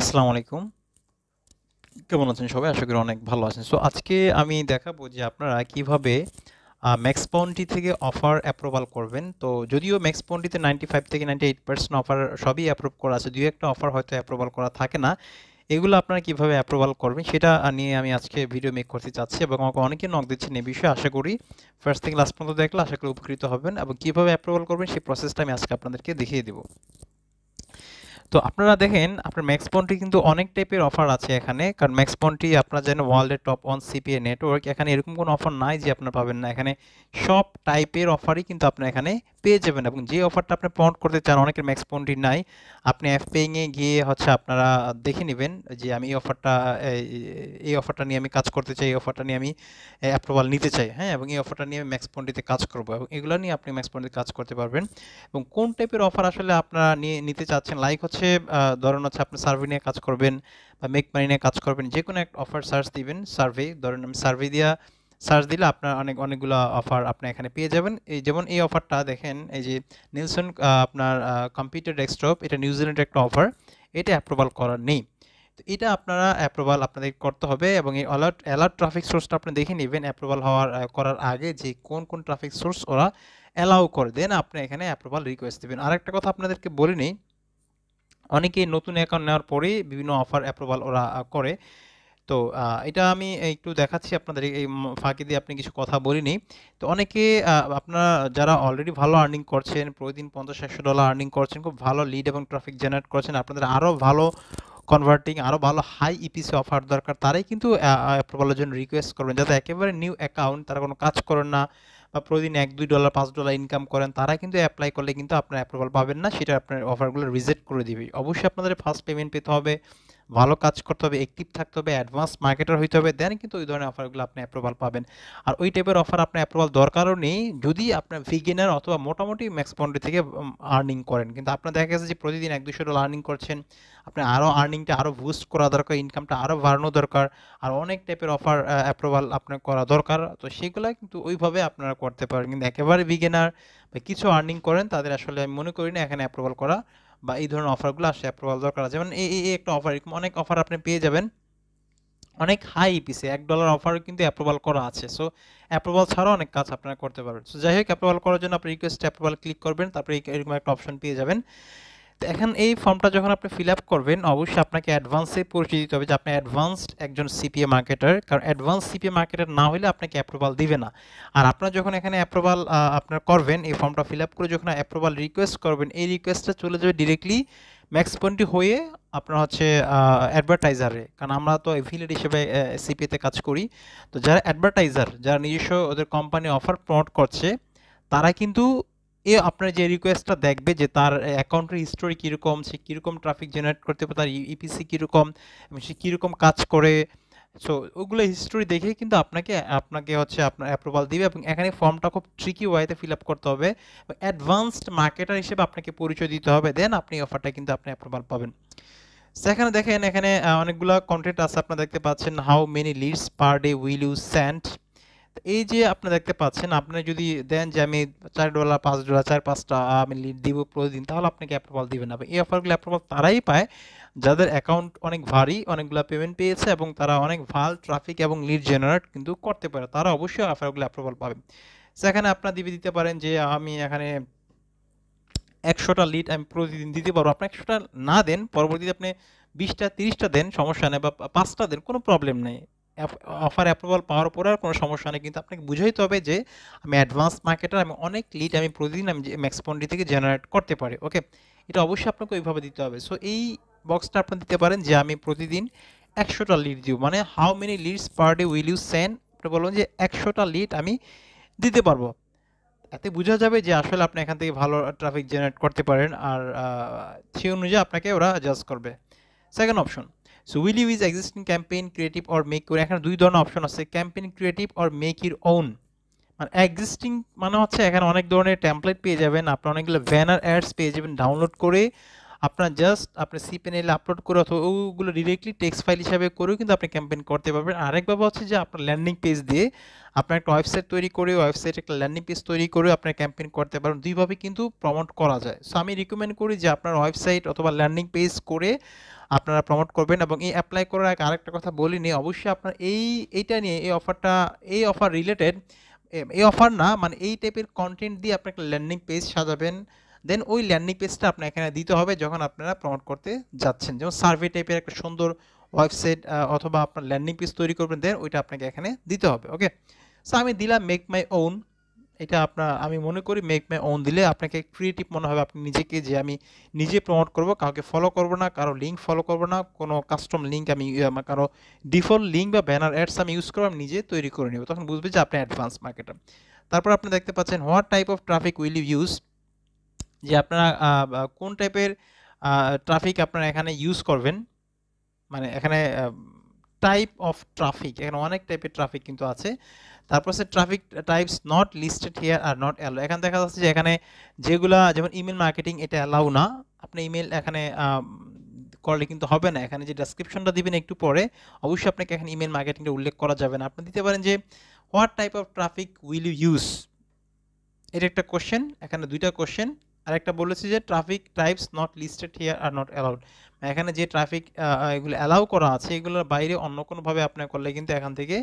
আসসালামু আলাইকুম কেমন আছেন সবাই আশা করি অনেক ভালো আছেন সো আজকে আমি দেখাবো যে আপনারা কিভাবে ম্যাক্স পাউন্ডি থেকে অফার অ্যাপ্রুভাল করবেন তো যদিও ম্যাক্স পাউন্ডিতে নাইনটি ফাইভ থেকে নাইনটি এইট পার্সেন্ট অফার সবই অ্যাপ্রুভ করা আছে দু একটা অফার হয়তো অ্যাপ্রুভাল করা থাকে না এগুলো আপনারা কীভাবে অ্যাপ্রুভাল করবেন সেটা নিয়ে আমি আজকে ভিডিও মেক করতে চাচ্ছি এবং আমাকে অনেকে নক দিচ্ছেন এই বিষয়ে আশা করি ফার্স্ট থেকে লাস্ট পর্যন্ত দেখলে আশা করি উপকৃত হবেন এবং কীভাবে অ্যাপ্রুভাল করবেন সেই প্রসেসটা আমি আজকে আপনাদেরকে দেখিয়ে দেবো তো আপনারা দেখেন আপনার ম্যাক্সপনটি কিন্তু অনেক টাইপের অফার আছে এখানে কারণ ম্যাক্সপনটি আপনার যেন ওয়ার্ল্ডের টপ ওয়ান সিপিএ নেটওয়ার্ক এখানে এরকম কোনো অফার নাই যে আপনার পাবেন না এখানে সব টাইপের অফারই কিন্তু আপনার এখানে পেয়ে যাবেন এবং যে অফারটা আপনি প্রমোট করতে চান অনেকের ম্যাক্সপনটি নাই আপনি অ্যাপ পেইংয়ে গিয়ে হচ্ছে আপনারা দেখে নেবেন যে আমি এই অফারটা এই অফারটা নিয়ে আমি কাজ করতে চাই এই অফারটা নিয়ে আমি অ্যাপ্রুভাল নিতে চাই হ্যাঁ এবং এই অফারটা নিয়ে আমি ম্যাক্সপন্ডিতে কাজ করবো এবং এগুলো নিয়ে আপনি ম্যাক্সপন্ডিতে কাজ করতে পারবেন এবং কোন টাইপের অফার আসলে আপনারা নিয়ে নিতে চাচ্ছেন লাইক হচ্ছে হচ্ছে ধরেন হচ্ছে আপনি সার্ভে নিয়ে কাজ করবেন বা মেক মানি নিয়ে কাজ করবেন যে কোনো একটা অফার সার্চ দিবেন সার্ভে ধরেন আমি সার্ভে দিয়া সার্চ দিলে আপনার অনেক অনেকগুলো অফার আপনি এখানে পেয়ে যাবেন এই যেমন এই অফারটা দেখেন এই যে নিলসন আপনার কম্পিউটার ডেস্কটপ এটা নিউজিল্যান্ডের একটা অফার এটা অ্যাপ্রুভাল করার নেই তো এটা আপনারা অ্যাপ্রুভাল আপনাদের করতে হবে এবং এই অ্যালার্ট অ্যালার্ট ট্রাফিক সোর্সটা আপনি দেখে নেবেন অ্যাপ্রুভাল হওয়ার করার আগে যে কোন কোন ট্রাফিক সোর্স ওরা অ্যালাউ করে দেন আপনি এখানে অ্যাপ্রুভাল রিকোয়েস্ট দেবেন আরেকটা কথা আপনাদেরকে বলে নিই অনেকে নতুন অ্যাকাউন্ট নেওয়ার পরে বিভিন্ন অফার অ্যাপ্রুভাল ওরা করে তো এটা আমি একটু দেখাচ্ছি আপনাদের এই ফাঁকি দিয়ে আপনি কিছু কথা বলিনি তো অনেকে আপনারা যারা অলরেডি ভালো আর্নিং করছেন প্রতিদিন পঞ্চাশ একশো ডলার আর্নিং করছেন খুব ভালো লিড এবং ট্রাফিক জেনারেট করছেন আপনাদের আরও ভালো কনভার্টিং আরও ভালো হাই ইপিসি অফার দরকার তারাই কিন্তু অ্যাপ্রুভালের জন্য রিকোয়েস্ট করবেন যাতে একেবারে নিউ অ্যাকাউন্ট তারা কোনো কাজ করেন না বা প্রতিদিন এক দুই ডলার পাঁচ ডলার ইনকাম করেন তারা কিন্তু অ্যাপ্লাই করলে কিন্তু আপনার অ্যাপ্রুভাল পাবেন না সেটা আপনার অফারগুলো রিজেক্ট করে দিবে অবশ্যই আপনাদের ফার্স্ট পেমেন্ট পেতে হবে ভালো কাজ করতে হবে অ্যাক্টিভ থাকতে হবে অ্যাডভান্স মার্কেটার হইতে হবে দেন কিন্তু ওই ধরনের অফারগুলো আপনি অ্যাপ্রুভাল পাবেন আর ওই টাইপের অফার আপনার অ্যাপ্রুভাল দরকারও নেই যদি আপনার ভিগেনার অথবা মোটামুটি ম্যাক্স পন্ডি থেকে আর্নিং করেন কিন্তু আপনার দেখা গেছে যে প্রতিদিন এক দুশো ডলার আর্নিং করছেন আপনি আরও আর্নিংটা আরও বুস্ট করা দরকার ইনকামটা আরও বাড়ানো দরকার আর অনেক টাইপের অফার অ্যাপ্রুভাল আপনার করা দরকার তো সেগুলো কিন্তু ওইভাবে আপনারা করতে পারেন কিন্তু একেবারে ভিগেনার বা কিছু আর্নিং করেন তাদের আসলে আমি মনে করি না এখানে অ্যাপ্রুভাল করা বা এই ধরনের অফারগুলো আসে অ্যাপ্রুভাল দরকার আছে যেমন মানে এই এই একটা অফার এরকম অনেক অফার আপনি পেয়ে যাবেন অনেক হাই পিসে এক ডলার অফারও কিন্তু অ্যাপ্রুভাল করা আছে সো অ্যাপ্রুভাল ছাড়াও অনেক কাজ আপনারা করতে পারবেন সো যাই হোক অ্যাপ্রুভাল করার জন্য আপনি রিকোয়েস্ট অ্যাপ্রুভাল ক্লিক করবেন তারপরে এরকম একটা অপশন পেয়ে যাবেন এখন এই ফর্মটা যখন আপনি ফিল আপ করবেন অবশ্যই আপনাকে অ্যাডভান্সে পরিচয় দিতে হবে যে আপনি অ্যাডভান্সড একজন সিপিএ মার্কেটার কারণ অ্যাডভান্স সিপিএ মার্কেটার না হলে আপনাকে অ্যাপ্রুভাল দিবে না আর আপনার যখন এখানে অ্যাপ্রুভাল আপনার করবেন এই ফর্মটা ফিল আপ করে যখন অ্যাপ্রুভাল রিকোয়েস্ট করবেন এই রিকোয়েস্টটা চলে যাবে ডিরেক্টলি ম্যাক্স পয়েন্টটি হয়ে আপনার হচ্ছে অ্যাডভার্টাইজারে কারণ আমরা তো এফিলিয়েট হিসেবে সিপিএতে কাজ করি তো যারা অ্যাডভার্টাইজার যারা নিজস্ব ওদের কোম্পানি অফার প্রমোট করছে তারা কিন্তু এ আপনার যে রিকোয়েস্টটা দেখবে যে তার অ্যাকাউন্টের হিস্টোরি কীরকম সে কীরকম ট্রাফিক জেনারেট করতে পারে তার ইপিসি e কীরকম এবং সে কীরকম কাজ করে সো ওগুলো হিস্টোরি দেখে কিন্তু আপনাকে আপনাকে হচ্ছে আপনার অ্যাপ্রুভাল দিবে এবং এখানে ফর্মটা খুব ট্রিকি ওয়াইতে ফিল আপ করতে হবে অ্যাডভান্সড মার্কেটার হিসেবে আপনাকে পরিচয় দিতে হবে দেন আপনি অফারটা কিন্তু আপনি অ্যাপ্রুভাল পাবেন সেখানে দেখেন এখানে অনেকগুলো কন্টেন্ট আছে আপনারা দেখতে পাচ্ছেন how many leads per day will you send এই যে আপনি দেখতে পাচ্ছেন আপনি যদি দেন যে আমি চার ডলার পাঁচ ডলার চার পাঁচটা আমি লিড দিব প্রতিদিন তাহলে আপনাকে অ্যাপ্রুভাল দিবেন না এই অফারগুলো অ্যাপ্রুভাল তারাই পায় যাদের অ্যাকাউন্ট অনেক ভারী অনেকগুলো পেমেন্ট পেয়েছে এবং তারা অনেক ভাল ট্রাফিক এবং লিড জেনারেট কিন্তু করতে পারে তারা অবশ্যই অফারগুলো অ্যাপ্রুভাল পাবে সেখানে আপনার দিবে দিতে পারেন যে আমি এখানে একশোটা লিড আমি প্রতিদিন দিতে পারবো আপনি একশোটা না দেন পরবর্তীতে আপনি বিশটা তিরিশটা দেন সমস্যা নেই বা পাঁচটা দেন কোনো প্রবলেম নেই অফার অ্যাপ্রুভাল পাওয়ার পরে আর কোনো সমস্যা নেই কিন্তু আপনাকে বুঝাইতে হবে যে আমি অ্যাডভান্স মার্কেটার আমি অনেক লিড আমি প্রতিদিন আমি ম্যাক্সপন্ডি থেকে জেনারেট করতে পারি ওকে এটা অবশ্যই আপনাকে ওইভাবে দিতে হবে সো এই বক্সটা আপনি দিতে পারেন যে আমি প্রতিদিন একশোটা লিড দিব মানে how many leads per day will you send আপনি বলুন যে একশোটা লিড আমি দিতে পারবো এতে বোঝা যাবে যে আসলে আপনি এখান থেকে ভালো ট্রাফিক জেনারেট করতে পারেন আর সেই অনুযায়ী আপনাকে ওরা অ্যাডজাস্ট করবে second option so will you is existing campaign creative or make your এখানে দুই ধরনের অপশন আছে campaign creative or make your own মানে এক্সিস্টিং মানে হচ্ছে এখানে অনেক ধরনের ট্যাম্পলেট পেয়ে যাবেন আপনি অনেকগুলো ব্যানার অ্যাডস পেয়ে যাবেন ডাউনলোড করে আপনার জাস্ট আপনি সিপেনেলে আপলোড করে অথবা ওগুলো ডিরেক্টলি টেক্সট ফাইল হিসাবে করেও কিন্তু আপনি ক্যাম্পেন করতে পারবেন আরেকভাবে হচ্ছে যে আপনার ল্যান্ডিং পেজ দিয়ে আপনার একটা ওয়েবসাইট তৈরি করে ওয়েবসাইটে একটা ল্যান্ডিং পেজ তৈরি করে আপনার ক্যাম্পেন করতে পারবেন দুইভাবে কিন্তু প্রমোট করা যায় সো আমি রিকমেন্ড করি যে আপনার ওয়েবসাইট অথবা ল্যান্ডিং পেজ করে আপনারা প্রমোট করবেন এবং এই অ্যাপ্লাই করার আগে আরেকটা কথা বলিনি অবশ্যই আপনার এই এইটা নিয়ে এই অফারটা এই অফার রিলেটেড এই অফার না মানে এই টাইপের কন্টেন্ট দিয়ে আপনি একটা ল্যান্ডিং পেজ সাজাবেন দেন ওই ল্যান্ডিং পেজটা আপনার এখানে দিতে হবে যখন আপনারা প্রমোট করতে যাচ্ছেন যেমন সার্ভে টাইপের একটা সুন্দর ওয়েবসাইট অথবা আপনার ল্যান্ডিং পেজ তৈরি করবেন দেন ওইটা আপনাকে এখানে দিতে হবে ওকে সো আমি দিলাম মেক মাই ওন এটা আপনার আমি মনে করি মেক মাই অন দিলে আপনাকে ক্রিয়েটিভ মনে হবে আপনি নিজেকে যে আমি নিজে প্রমোট করব কাউকে ফলো করব না কারো লিঙ্ক ফলো করব না কোনো কাস্টম লিঙ্ক আমি কারো ডিফল্ট লিঙ্ক বা ব্যানার অ্যাডস আমি ইউজ করব আমি নিজে তৈরি করে নেব তখন বুঝবে যে আপনি অ্যাডভান্স মার্কেটার তারপর আপনি দেখতে পাচ্ছেন what type of traffic will you use যে আপনারা কোন টাইপের ট্রাফিক আপনারা এখানে ইউজ করবেন মানে এখানে টাইপ অফ ট্রাফিক এখানে অনেক টাইপের ট্রাফিক কিন্তু আছে তারপর সে traffic types not listed here are not allow এখানে দেখা যাচ্ছে যে এখানে যেগুলা যেমন ইমেল মার্কেটিং এটা অ্যালাউ না আপনি ইমেল এখানে করলে কিন্তু হবে না এখানে যে ডেসক্রিপশনটা দিবেন একটু পরে অবশ্যই আপনাকে এখানে ইমেল মার্কেটিংটা উল্লেখ করা যাবে না আপনি দিতে পারেন যে what type of traffic will you use এটা একটা কোশ্চেন এখানে দুইটা কোশ্চেন আরেকটা বলেছি যে traffic types not listed here are not allowed এখানে যে ট্রাফিক এগুলো অ্যালাউ করা আছে এগুলোর বাইরে অন্য কোনোভাবে আপনি করলে কিন্তু এখান থেকে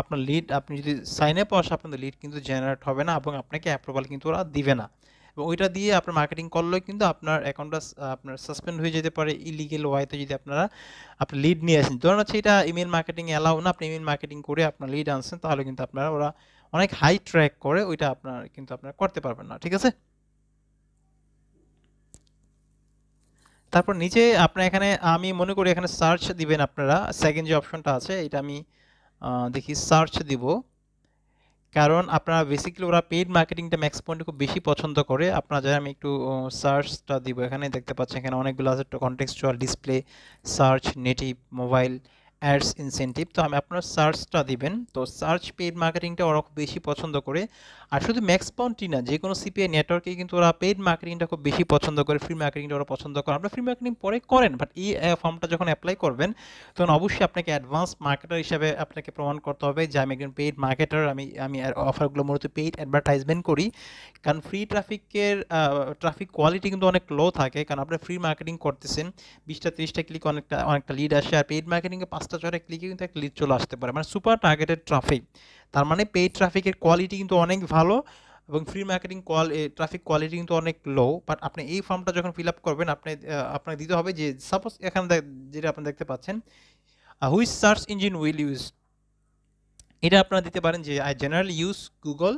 আপনার লিড আপনি যদি সাইন আপ আসে আপনাদের লিড কিন্তু জেনারেট হবে না এবং আপনাকে অ্যাপ্রুভাল কিন্তু ওরা দিবে না এবং ওইটা দিয়ে আপনার মার্কেটিং করলেও কিন্তু আপনার অ্যাকাউন্টটা আপনার সাসপেন্ড হয়ে যেতে পারে ইলিগেল ওয়াইতে যদি আপনারা আপনার লিড নিয়ে আসেন ধরুন হচ্ছে এটা ইমেল মার্কেটিং অ্যালাউ না আপনি ইমেল মার্কেটিং করে আপনার লিড আনছেন তাহলে কিন্তু আপনারা ওরা অনেক হাই ট্র্যাক করে ওইটা আপনার কিন্তু আপনারা করতে পারবেন না ঠিক আছে তারপর নিচে আপনার এখানে আমি মনে করি এখানে সার্চ দিবেন আপনারা সেকেন্ড যে অপশনটা আছে এটা আমি দেখি সার্চ দিব কারণ আপনারা বেসিক্যালি ওরা পেইড মার্কেটিংটা ম্যাক্স পয়েন্টে খুব বেশি পছন্দ করে আপনারা যারা আমি একটু সার্চটা দিব এখানে দেখতে পাচ্ছেন এখানে অনেকগুলো আছে contextual display search native mobile ads incentive তো আমি আপনার সার্চটা দিবেন তো সার্চ পেইড মার্কেটিংটা ওরা খুব বেশি পছন্দ করে আর শুধু ম্যাক্স ম্যাক্সপন্টই না যে কোনো সিপিআই নেটওয়ার্কে কিন্তু ওরা পেইড মার্কেটিংটা খুব বেশি পছন্দ করে ফ্রি মার্কেটিংটা ওরা পছন্দ করে আপনারা ফ্রি মার্কেটিং পরে করেন বাট এই ফর্মটা যখন অ্যাপ্লাই করবেন তখন অবশ্যই আপনাকে অ্যাডভান্স মার্কেটার হিসাবে আপনাকে প্রমাণ করতে হবে যে আমি একজন পেইড মার্কেটার আমি আমি অফারগুলো মূলত পেইড অ্যাডভার্টাইজমেন্ট করি কারণ ফ্রি ট্রাফিকের ট্রাফিক কোয়ালিটি কিন্তু অনেক লো থাকে কারণ আপনারা ফ্রি মার্কেটিং করতেছেন বিশটা তিরিশটা ক্লিক অনেকটা অনেকটা লিড আসে আর পেইড মার্কেটিংয়ে পাঁচটা চরে ক্লিকে কিন্তু একটা লিড চলে আসতে পারে মানে সুপার টার্গেটেড ট্রাফিক তার মানে পেইড ট্রাফিকের কোয়ালিটি কিন্তু অনেক ভালো এবং ফ্রি মার্কেটিং কোয়াল ট্রাফিক কোয়ালিটি কিন্তু অনেক লো বাট আপনি এই ফর্মটা যখন ফিল আপ করবেন আপনি আপনাকে দিতে হবে যে সাপোজ এখানে যেটা আপনি দেখতে পাচ্ছেন which search engine will use এটা আপনারা দিতে পারেন যে I generally use Google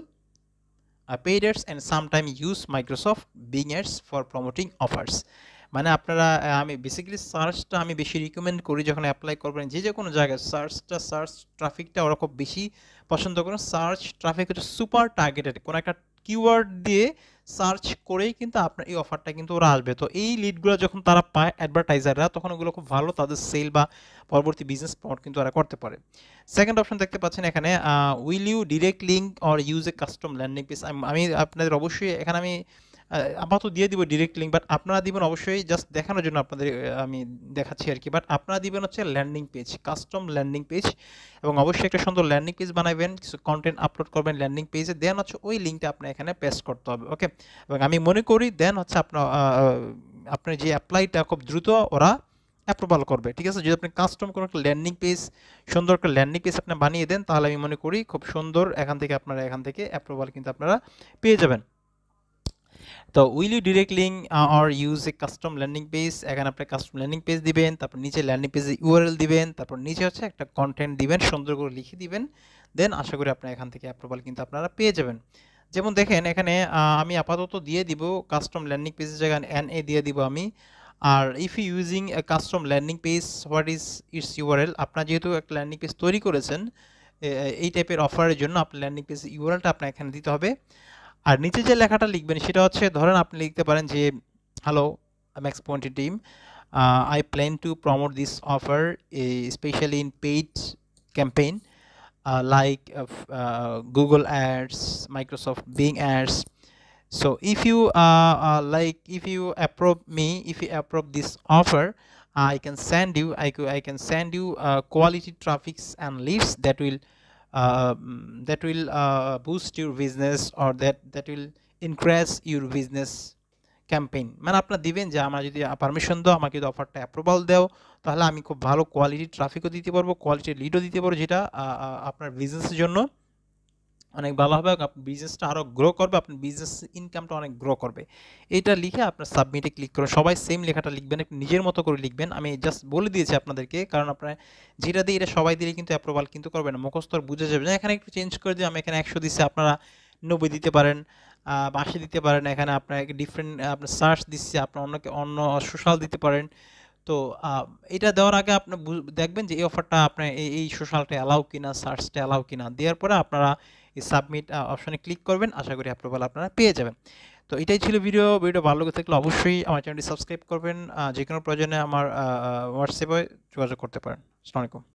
paid ads and sometime use Microsoft Bing ads for promoting মানে আপনারা আমি বেসিক্যালি সার্চটা আমি বেশি রিকমেন্ড করি যখন অ্যাপ্লাই করবেন যে যে কোনো জায়গায় সার্চটা সার্চ ট্রাফিকটা ওরা খুব বেশি পছন্দ করেন সার্চ ট্রাফিক হচ্ছে সুপার টার্গেটেড কোনো একটা কিওয়ার্ড দিয়ে সার্চ করেই কিন্তু আপনার এই অফারটা কিন্তু ওরা আসবে তো এই লিডগুলো যখন তারা পায় অ্যাডভার্টাইজাররা তখন ওগুলো খুব ভালো তাদের সেল বা পরবর্তী বিজনেস পট কিন্তু ওরা করতে পারে সেকেন্ড অপশন দেখতে পাচ্ছেন এখানে will you direct link or use a custom landing page আমি আপনাদের অবশ্যই এখানে আমি আপাতত দিয়ে দিব ডিরেক্ট লিঙ্ক বাট আপনারা দিবেন অবশ্যই জাস্ট দেখানোর জন্য আপনাদের আমি দেখাচ্ছি আর কি বাট আপনারা দিবেন হচ্ছে landing page custom landing page এবং অবশ্যই একটা সুন্দর ল্যান্ডিং পেজ বানাবেন কিছু কন্টেন্ট আপলোড করবেন ল্যান্ডিং পেজে দেন হচ্ছে ওই লিঙ্কটা আপনার এখানে পেস্ট করতে হবে ওকে এবং আমি মনে করি দেন হচ্ছে আপনার আপনার যে অ্যাপ্লাইটা খুব দ্রুত ওরা অ্যাপ্রুভাল করবে ঠিক আছে যদি আপনি কাস্টম কোনো একটা ল্যান্ডিং পেজ সুন্দর একটা ল্যান্ডিং পেজ আপনি বানিয়ে দেন তাহলে আমি মনে করি খুব সুন্দর এখান থেকে আপনারা এখান থেকে অ্যাপ্রুভাল কিন্তু আপনারা পেয়ে যাবেন তো will you direct link or use a custom landing page এখানে আপনি কাস্টম ল্যান্ডিং পেজ দিবেন তারপর নিচে ল্যান্ডিং পেজে ইউআরএল দিবেন তারপর নিচে হচ্ছে একটা কন্টেন্ট দিবেন সুন্দর করে লিখে দিবেন দেন আশা করি আপনার এখান থেকে অ্যাপ্রুভাল কিন্তু আপনারা পেয়ে যাবেন যেমন দেখেন এখানে আমি আপাতত দিয়ে দিব কাস্টম ল্যান্ডিং পেজের জায়গায় এন এ দিয়ে দিব আমি আর if you using a custom landing page what is its URL আপনার যেহেতু একটা ল্যান্ডিং পেজ তৈরি করেছেন এই টাইপের অফারের জন্য আপনার ল্যান্ডিং পেজ ইউআরএলটা আপনার এখানে দিতে হবে আর নিচে যে লেখাটা লিখবেন সেটা হচ্ছে ধরেন আপনি লিখতে পারেন যে হ্যালো ম্যাক্স পয়েন্টের team I plan to promote this offer specially in paid campaign like Google ads Microsoft Bing ads so if you like if you approve me if you approve this offer I can send you I I can send you quality traffics and leads that will Um, that will uh, boost your business or that that will increase your business campaign মানে আপনারা দিবেন যে আমার যদি permission দাও আমাকে যদি অফারটা অ্যাপ্রুভাল দাও তাহলে আমি খুব ভালো কোয়ালিটির ট্রাফিকও দিতে পারবো কোয়ালিটির লিডও দিতে পারবো যেটা আপনার বিজনেসের জন্য অনেক ভালো হবে আপনার বিজনেসটা আরও গ্রো করবে আপনার বিজনেস ইনকামটা অনেক গ্রো করবে এটা লিখে আপনার সাবমিটে ক্লিক করুন সবাই সেম লেখাটা লিখবেন একটু নিজের মতো করে লিখবেন আমি জাস্ট বলে দিয়েছি আপনাদেরকে কারণ আপনার যেটা দিয়ে এটা সবাই দিলে কিন্তু অ্যাপ্রুভাল কিন্তু করবে না মুখস্তর বুঝে যাবে এখানে একটু চেঞ্জ করে দিই আমি এখানে একশো দিচ্ছি আপনারা নব্বই দিতে পারেন বাসি দিতে পারেন এখানে আপনার ডিফারেন্ট আপনার সার্চ দিচ্ছে আপনার অন্যকে অন্য সোশ্যাল দিতে পারেন তো এটা দেওয়ার আগে আপনার দেখবেন যে এই অফারটা আপনার এই সোশ্যালটা অ্যালাউ কিনা সার্চটা অ্যালাউ কিনা দেওয়ার পরে আপনারা সাবমিট অপশনে ক্লিক করবেন আশা করি অ্যাপ্রুভাল আপনারা পেয়ে যাবেন তো এটাই ছিল ভিডিও ভিডিও ভালো লেগে থাকলে অবশ্যই আমার চ্যানেলটি সাবস্ক্রাইব করবেন যে কোনো প্রয়োজনে আমার হোয়াটসঅ্যাপে যোগাযোগ করতে পারেন আসসালামু আলাইকুম